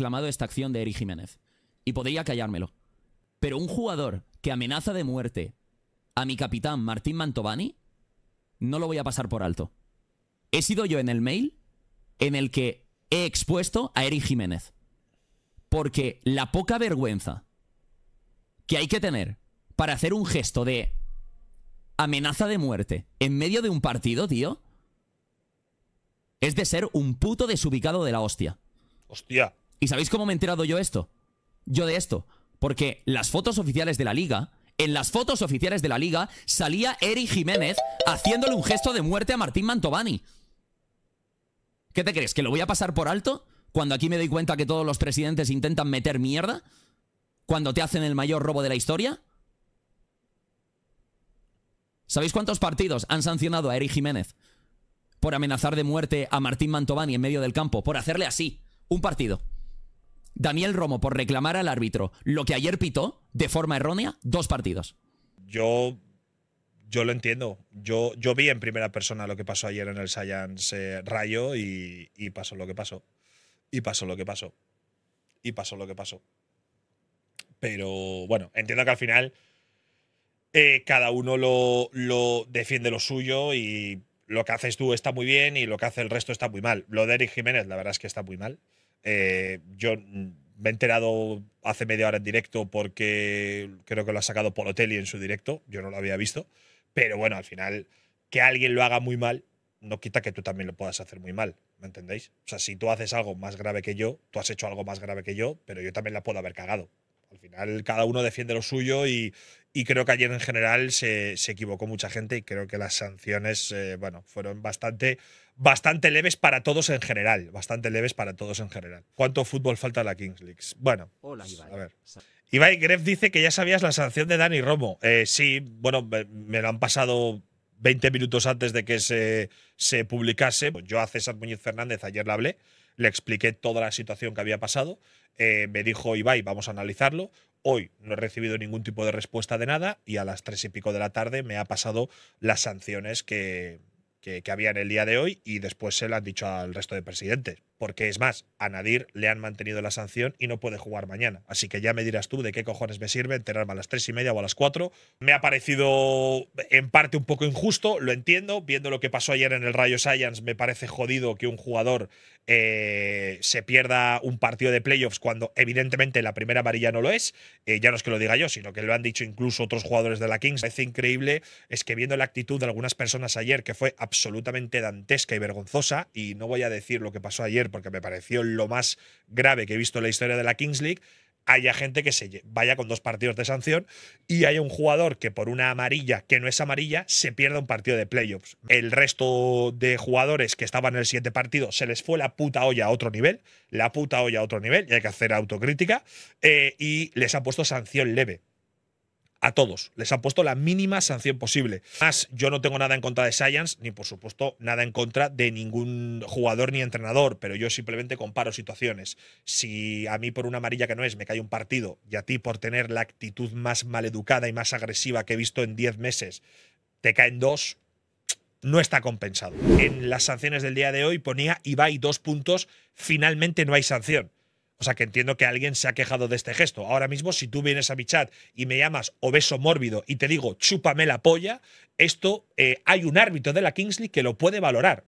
clamado esta acción de Eric Jiménez. Y podría callármelo. Pero un jugador que amenaza de muerte a mi capitán Martín Mantovani, no lo voy a pasar por alto. He sido yo en el mail en el que he expuesto a Eric Jiménez. Porque la poca vergüenza que hay que tener para hacer un gesto de amenaza de muerte en medio de un partido, tío, es de ser un puto desubicado de la hostia. Hostia. ¿Y sabéis cómo me he enterado yo esto? Yo de esto. Porque las fotos oficiales de la liga, en las fotos oficiales de la liga, salía Eric Jiménez haciéndole un gesto de muerte a Martín Mantovani. ¿Qué te crees? ¿Que lo voy a pasar por alto? Cuando aquí me doy cuenta que todos los presidentes intentan meter mierda. Cuando te hacen el mayor robo de la historia. ¿Sabéis cuántos partidos han sancionado a Eric Jiménez por amenazar de muerte a Martín Mantovani en medio del campo? Por hacerle así. Un partido. Daniel Romo por reclamar al árbitro lo que ayer pitó de forma errónea dos partidos. Yo, yo lo entiendo. Yo, yo vi en primera persona lo que pasó ayer en el Science eh, Rayo y, pasó lo que pasó. Y pasó lo que pasó. Y pasó lo que pasó. Pero bueno, entiendo que al final eh, cada uno lo, lo, defiende lo suyo y lo que haces tú está muy bien y lo que hace el resto está muy mal. Lo de Eric Jiménez, la verdad es que está muy mal. Eh, yo mm, me he enterado hace media hora en directo porque creo que lo ha sacado Polotelli en su directo. Yo no lo había visto. Pero bueno, al final, que alguien lo haga muy mal no quita que tú también lo puedas hacer muy mal. ¿Me entendéis? O sea, si tú haces algo más grave que yo, tú has hecho algo más grave que yo, pero yo también la puedo haber cagado final cada uno defiende lo suyo y, creo que ayer en general se, equivocó mucha gente y creo que las sanciones, eh, bueno, fueron bastante, bastante leves para todos en general. Bastante leves para todos en general. ¿Cuánto fútbol falta la Kings League? Bueno, Hola, pues, a Gref dice que ya sabías la sanción de Dani Romo. Eh, sí, bueno, me, lo han pasado 20 minutos antes de que se, publicase, pues yo a César Muñiz Fernández ayer le hablé, le expliqué toda la situación que había pasado, eh, me dijo Ibai, vamos a analizarlo, hoy no he recibido ningún tipo de respuesta de nada y a las tres y pico de la tarde me ha pasado las sanciones que, que, había en el día de hoy y después se lo han dicho al resto de presidentes. Porque es más, a Nadir le han mantenido la sanción y no puede jugar mañana. Así que ya me dirás tú de qué cojones me sirve enterarme a las tres y media o a las 4. Me ha parecido en parte un poco injusto, lo entiendo. Viendo lo que pasó ayer en el Rayo Science, me parece jodido que un jugador eh, se pierda un partido de playoffs cuando evidentemente la primera amarilla no lo es. Eh, ya no es que lo diga yo, sino que lo han dicho incluso otros jugadores de la Kings. Me parece increíble es que viendo la actitud de algunas personas ayer, que fue a absolutamente dantesca y vergonzosa, y no voy a decir lo que pasó ayer porque me pareció lo más grave que he visto en la historia de la Kings League, haya gente que se vaya con dos partidos de sanción y hay un jugador que por una amarilla que no es amarilla se pierda un partido de playoffs. El resto de jugadores que estaban en el siguiente partido se les fue la puta olla a otro nivel, la puta olla a otro nivel, y hay que hacer autocrítica, eh, y les ha puesto sanción leve a todos. Les han puesto la mínima sanción posible. Más, yo no tengo nada en contra de Science, ni por supuesto nada en contra de ningún jugador ni entrenador, pero yo simplemente comparo situaciones. Si a mí por una amarilla que no es me cae un partido y a ti por tener la actitud más maleducada y más agresiva que he visto en 10 meses te caen dos, no está compensado. En las sanciones del día de hoy ponía Ibai dos puntos, finalmente no hay sanción. O sea que entiendo que alguien se ha quejado de este gesto. Ahora mismo, si tú vienes a mi chat y me llamas obeso mórbido y te digo chúpame la polla, esto eh, hay un árbitro de la Kingsley que lo puede valorar.